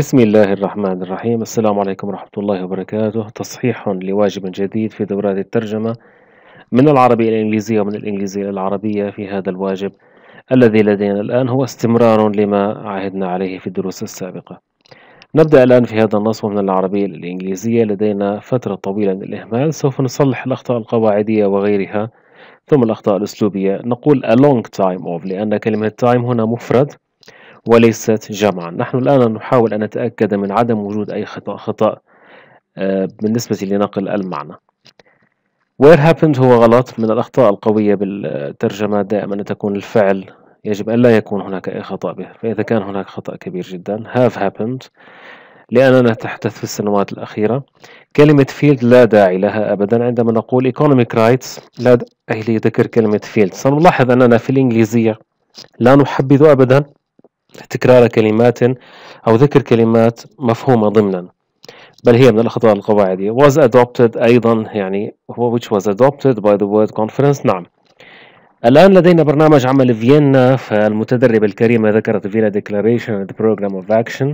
بسم الله الرحمن الرحيم السلام عليكم ورحمة الله وبركاته تصحيح لواجب جديد في دورات الترجمة من العربية إلى الإنجليزية ومن الإنجليزية إلى العربية في هذا الواجب الذي لدينا الآن هو استمرار لما عهدنا عليه في الدروس السابقة نبدأ الآن في هذا النص من العربية إلى الإنجليزية لدينا فترة طويلة من الإهمال سوف نصلح الأخطاء القواعدية وغيرها ثم الأخطاء الأسلوبية نقول a long time of لأن كلمة time هنا مفرد وليست جمعا نحن الآن نحاول أن نتأكد من عدم وجود أي خطأ, خطأ آه، بالنسبة لنقل المعنى where happened هو غلط من الأخطاء القوية بالترجمة دائما أن تكون الفعل يجب أن لا يكون هناك أي خطأ به فإذا كان هناك خطأ كبير جدا have happened لأننا تحدث في السنوات الأخيرة كلمة فيلد لا داعي لها أبدا عندما نقول economic rights لا داعي لذكر كلمة فيلد سنلاحظ أننا في الإنجليزية لا نحبذ أبدا تكرار كلمات أو ذكر كلمات مفهومة ضمنا بل هي من الأخطاء القواعدية was adopted أيضا يعني which was adopted by the World Conference نعم الآن لدينا برنامج عمل فيينا فالمتدربة الكريمة ذكرت فيينا Declaration and the Program of Action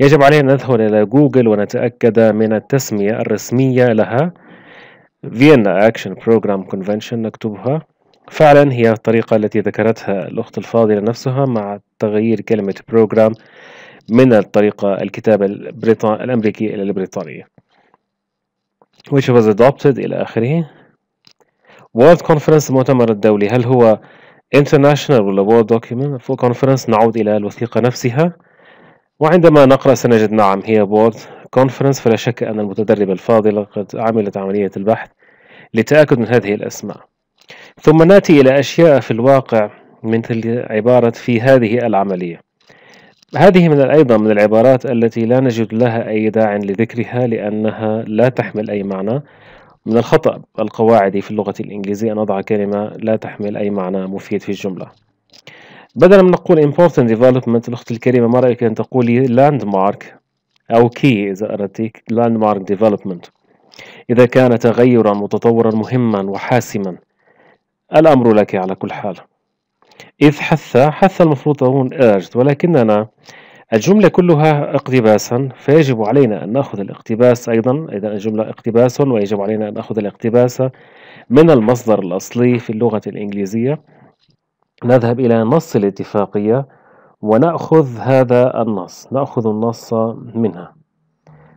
يجب علينا أن ندخل إلى جوجل ونتأكد من التسمية الرسمية لها فيينا Action Program Convention نكتبها فعلا هي الطريقة التي ذكرتها الأخت الفاضلة نفسها مع تغيير كلمة بروجرام من الطريقة الكتابة البريطان... الأمريكية إلى البريطانية which was adopted إلى آخره World Conference المؤتمر الدولي هل هو international ولا World Document for Conference نعود إلى الوثيقة نفسها وعندما نقرأ سنجد نعم هي World Conference فلا شك أن المتدربة الفاضلة قد عملت عملية البحث للتأكد من هذه الأسماء ثم ناتي إلى أشياء في الواقع مثل عبارة في هذه العملية هذه من أيضا من العبارات التي لا نجد لها أي داع لذكرها لأنها لا تحمل أي معنى من الخطأ القواعدي في اللغة الإنجليزية أن أضع كلمة لا تحمل أي معنى مفيد في الجملة بدلا من نقول important development الأخت الكريمة ما رأيك أن تقولي landmark أو key إذا أردتك landmark development إذا كان تغيرا وتطورا مهما وحاسما الأمر لك على كل حال إذ حث حث المفروض أن أجد ولكننا الجملة كلها اقتباسا فيجب علينا أن نأخذ الاقتباس أيضا إذا الجملة اقتباس ويجب علينا أن نأخذ الاقتباس من المصدر الأصلي في اللغة الإنجليزية نذهب إلى نص الاتفاقية ونأخذ هذا النص نأخذ النص منها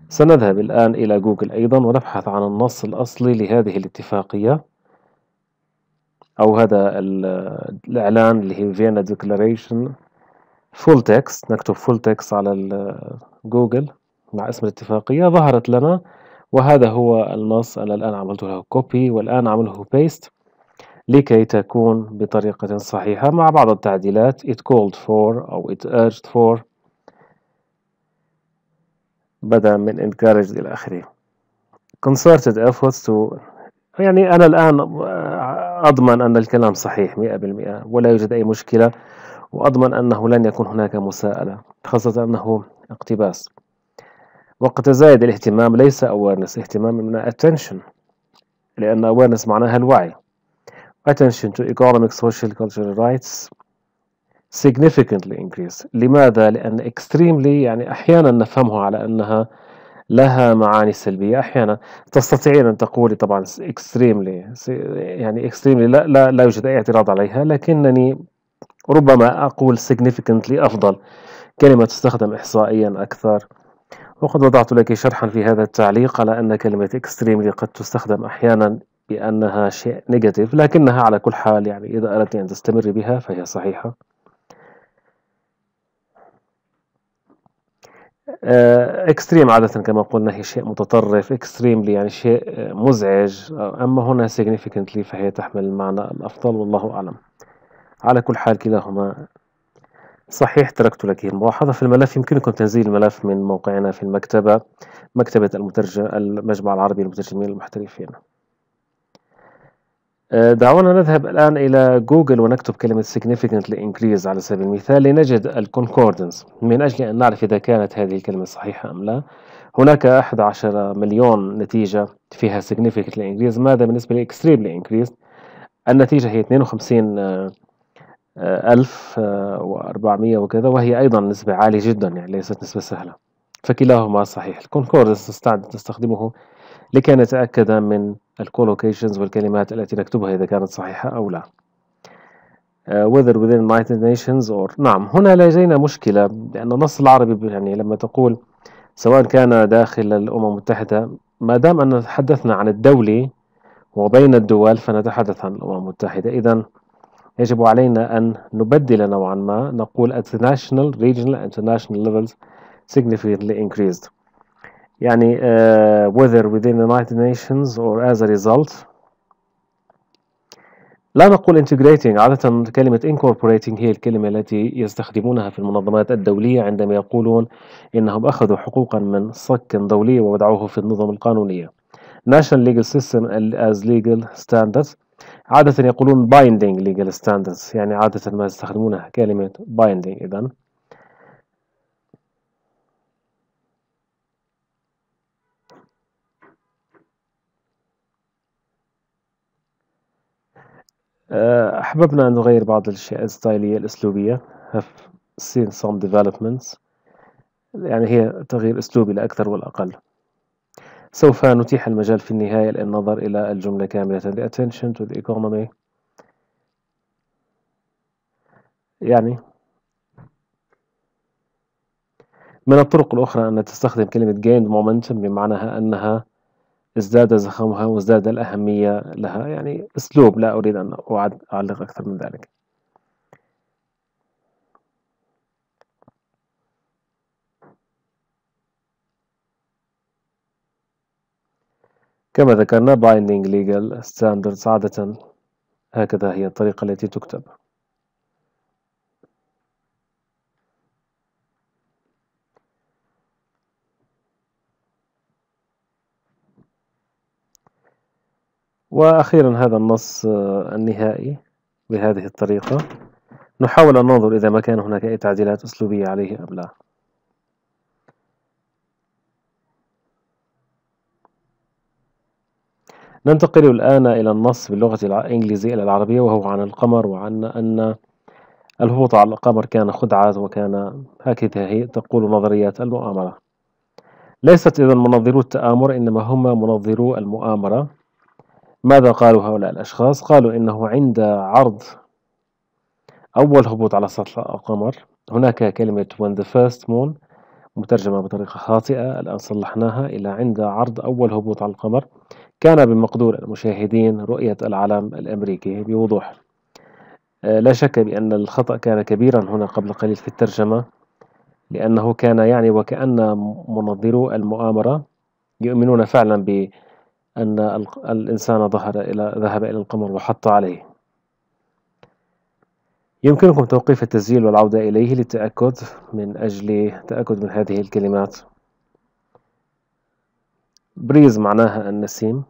سنذهب الآن إلى جوجل أيضا ونبحث عن النص الأصلي لهذه الاتفاقية او هذا الاعلان اللي هي فيينا ديكلاريشن فول تكست نكتب فول تكست على جوجل مع اسم الاتفاقية ظهرت لنا وهذا هو النص أنا الآن عملت له كوبي والآن عمله بيست لكي تكون بطريقة صحيحة مع بعض التعديلات it called for أو it urged for بدأ من encouraged إلى آخره concerted efforts to يعني أنا الآن أضمن أن الكلام صحيح 100% ولا يوجد أي مشكلة وأضمن أنه لن يكون هناك مساءلة خاصة أنه اقتباس وقت تزايد الاهتمام ليس awareness اهتمام من attention لأن awareness معناها الوعي attention to economic social cultural rights significantly increase لماذا؟ لأن extremely يعني أحيانا نفهمها على أنها لها معاني سلبية أحيانا تستطيعين أن تقولي طبعا اكستريملي يعني اكستريملي لا, لا, لا يوجد أي اعتراض عليها لكنني ربما أقول significantly أفضل كلمة تستخدم إحصائيا أكثر وقد وضعت لك شرحا في هذا التعليق على أن كلمة إكستريملي قد تستخدم أحيانا بأنها شيء نيجاتيف لكنها على كل حال يعني إذا أردت أن تستمر بها فهي صحيحة اكستريم آه، عادة كما قلنا هي شيء متطرف اكستريملي يعني شيء آه، مزعج آه، أما هنا significantly فهي تحمل المعنى الأفضل والله أعلم على كل حال كلاهما صحيح تركت لك الملاحظة في الملف يمكنكم تنزيل الملف من موقعنا في المكتبة مكتبة المترجم المجمع العربي للمترجمين المحترفين آه، دعونا نذهب الآن إلى جوجل ونكتب كلمة significantly increase على سبيل المثال لنجد الكونكوردنس من أجل أن نعرف إذا كانت هذه الكلمة صحيحة أم لا هناك 11 مليون نتيجة فيها significantly increase ماذا بالنسبة لـ extremely increase النتيجة هي 52 ألف وأربعمية وكذا وهي أيضا نسبة عالية جدا يعني ليست نسبة سهلة فكلاهما صحيح الكونكوردنس تستخدمه لكي نتأكد من الكولوكيشنز والكلمات التي نكتبها إذا كانت صحيحة أو لا uh, whether within United Nations or نعم هنا لدينا مشكلة لأن النص العربي يعني لما تقول سواء كان داخل الأمم المتحدة ما دام أن تحدثنا عن الدولة وبين الدول فنتحدث عن الأمم المتحدة إذا يجب علينا أن نبدل نوعا ما نقول at the national, regional, international levels significantly increased يعني uh, whether within the United Nations or as a result لا نقول integrating عادة كلمة incorporating هي الكلمة التي يستخدمونها في المنظمات الدولية عندما يقولون إنهم أخذوا حقوقا من صك دولي ووضعوه في النظم القانونية National Legal System as Legal Standards عادة يقولون binding legal standards يعني عادة ما يستخدمونها كلمة binding إذا آه، أحببنا أن نغير بعض الأشياء الستايلية الأسلوبية have seen some developments يعني هي تغيير أسلوبي لأكثر والأقل سوف نتيح المجال في النهاية للنظر إلى الجملة كاملة the attention to the economy يعني من الطرق الأخرى أن تستخدم كلمة gained momentum بمعنى أنها ازداد زخمها وازداد الأهمية لها يعني أسلوب لا أريد أن أعد أعلق أكثر من ذلك كما ذكرنا binding legal standards عادة هكذا هي الطريقة التي تكتب وأخيرا هذا النص آه، النهائي بهذه الطريقة نحاول أن ننظر إذا ما كان هناك أي تعديلات أسلوبية عليه أم لا ننتقل الآن إلى النص باللغة الإنجليزية إلى العربية وهو عن القمر وعن أن الهبوط على القمر كان خدعة وكان هكذا هي تقول نظريات المؤامرة ليست إذا منظرو التآمر إنما هم منظرو المؤامرة ماذا قالوا هؤلاء الأشخاص؟ قالوا إنه عند عرض أول هبوط على سطح القمر هناك كلمة when the first moon مترجمة بطريقة خاطئة الآن صلحناها إلى عند عرض أول هبوط على القمر كان بمقدور المشاهدين رؤية العلم الأمريكي بوضوح آه، لا شك بأن الخطأ كان كبيرا هنا قبل قليل في الترجمة لأنه كان يعني وكأن منظرو المؤامرة يؤمنون فعلا ب أن الإنسان ظهر إلى ذهب إلى القمر وحط عليه يمكنكم توقيف التسجيل والعودة إليه للتأكد من أجل تأكد من هذه الكلمات بريز معناها النسيم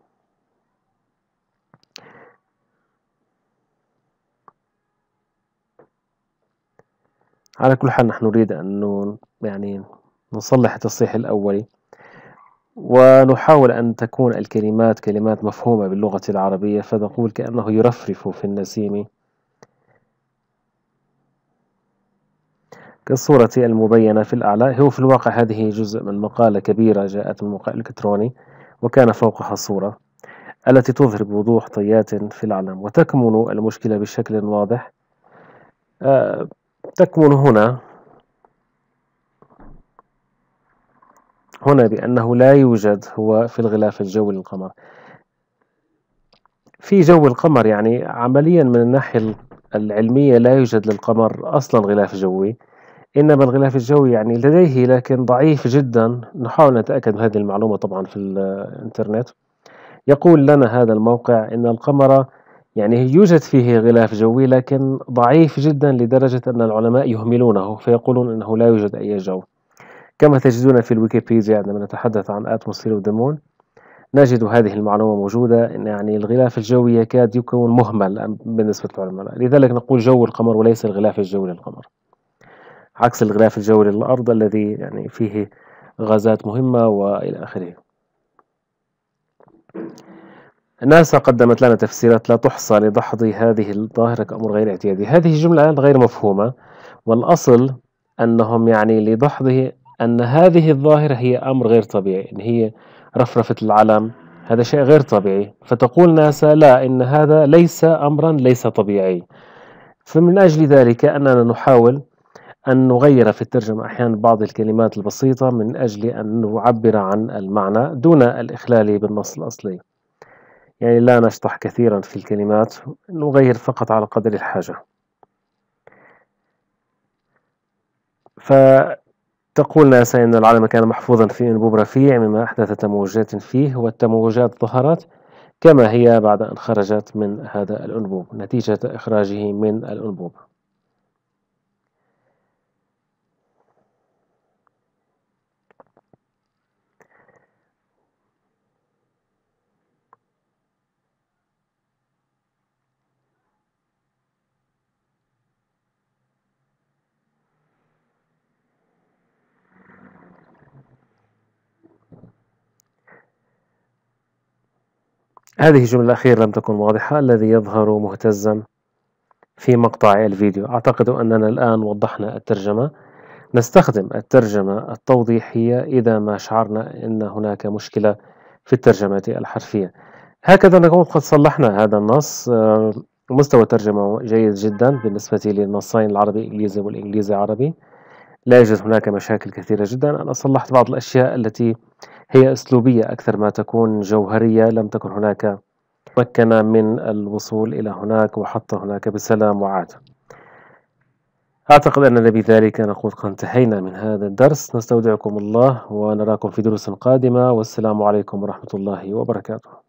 على كل حال نحن نريد أن يعني نصلح التصحيح الأولي ونحاول أن تكون الكلمات كلمات مفهومة باللغة العربية فنقول كأنه يرفرف في النسيم كالصورة المبينة في الأعلى هو في الواقع هذه جزء من مقالة كبيرة جاءت من موقع إلكتروني وكان فوقها صورة التي تظهر بوضوح طيات في العلم وتكمن المشكلة بشكل واضح آه، تكمن هنا هنا بأنه لا يوجد هو في الغلاف الجوي للقمر في جو القمر يعني عمليا من الناحية العلمية لا يوجد للقمر أصلا غلاف جوي إنما الغلاف الجوي يعني لديه لكن ضعيف جدا نحاول نتأكد من هذه المعلومة طبعا في الإنترنت يقول لنا هذا الموقع إن القمر يعني يوجد فيه غلاف جوي لكن ضعيف جدا لدرجة أن العلماء يهملونه فيقولون أنه لا يوجد أي جو كما تجدون في الويكيبيديا عندما نتحدث عن أتموسفير أوف ذا مون نجد هذه المعلومة موجودة إن يعني الغلاف الجوي يكاد يكون مهمل بالنسبة للعلماء لذلك نقول جو القمر وليس الغلاف الجوي للقمر عكس الغلاف الجوي للأرض الذي يعني فيه غازات مهمة وإلى آخره ناسا قدمت لنا تفسيرات لا تحصى لدحض هذه الظاهرة كأمر غير اعتيادي هذه الجملة غير مفهومة والأصل أنهم يعني لدحضه أن هذه الظاهرة هي أمر غير طبيعي إن هي رفرفة العلم هذا شيء غير طبيعي فتقول ناسا لا إن هذا ليس أمرا ليس طبيعي فمن أجل ذلك أننا نحاول أن نغير في الترجمة أحيانا بعض الكلمات البسيطة من أجل أن نعبر عن المعنى دون الإخلال بالنص الأصلي يعني لا نشطح كثيرا في الكلمات نغير فقط على قدر الحاجة تقول ناسا أن العالم كان محفوظا في أنبوب رفيع مما أحدث تموجات فيه والتموجات ظهرت كما هي بعد أن خرجت من هذا الأنبوب نتيجة إخراجه من الأنبوب هذه الجملة الأخيرة لم تكن واضحة الذي يظهر مهتزا في مقطع الفيديو أعتقد أننا الآن وضحنا الترجمة نستخدم الترجمة التوضيحية إذا ما شعرنا أن هناك مشكلة في الترجمة الحرفية هكذا نكون قد صلحنا هذا النص آه، مستوى الترجمة جيد جدا بالنسبة للنصين العربي إنجليزي والإنجليزي عربي لا يوجد هناك مشاكل كثيرة جدا أنا صلحت بعض الأشياء التي هي أسلوبية أكثر ما تكون جوهرية لم تكن هناك مكن من الوصول إلى هناك وحط هناك بسلام وعادة أعتقد أننا بذلك نكون قد انتهينا من هذا الدرس نستودعكم الله ونراكم في دروس قادمة والسلام عليكم ورحمة الله وبركاته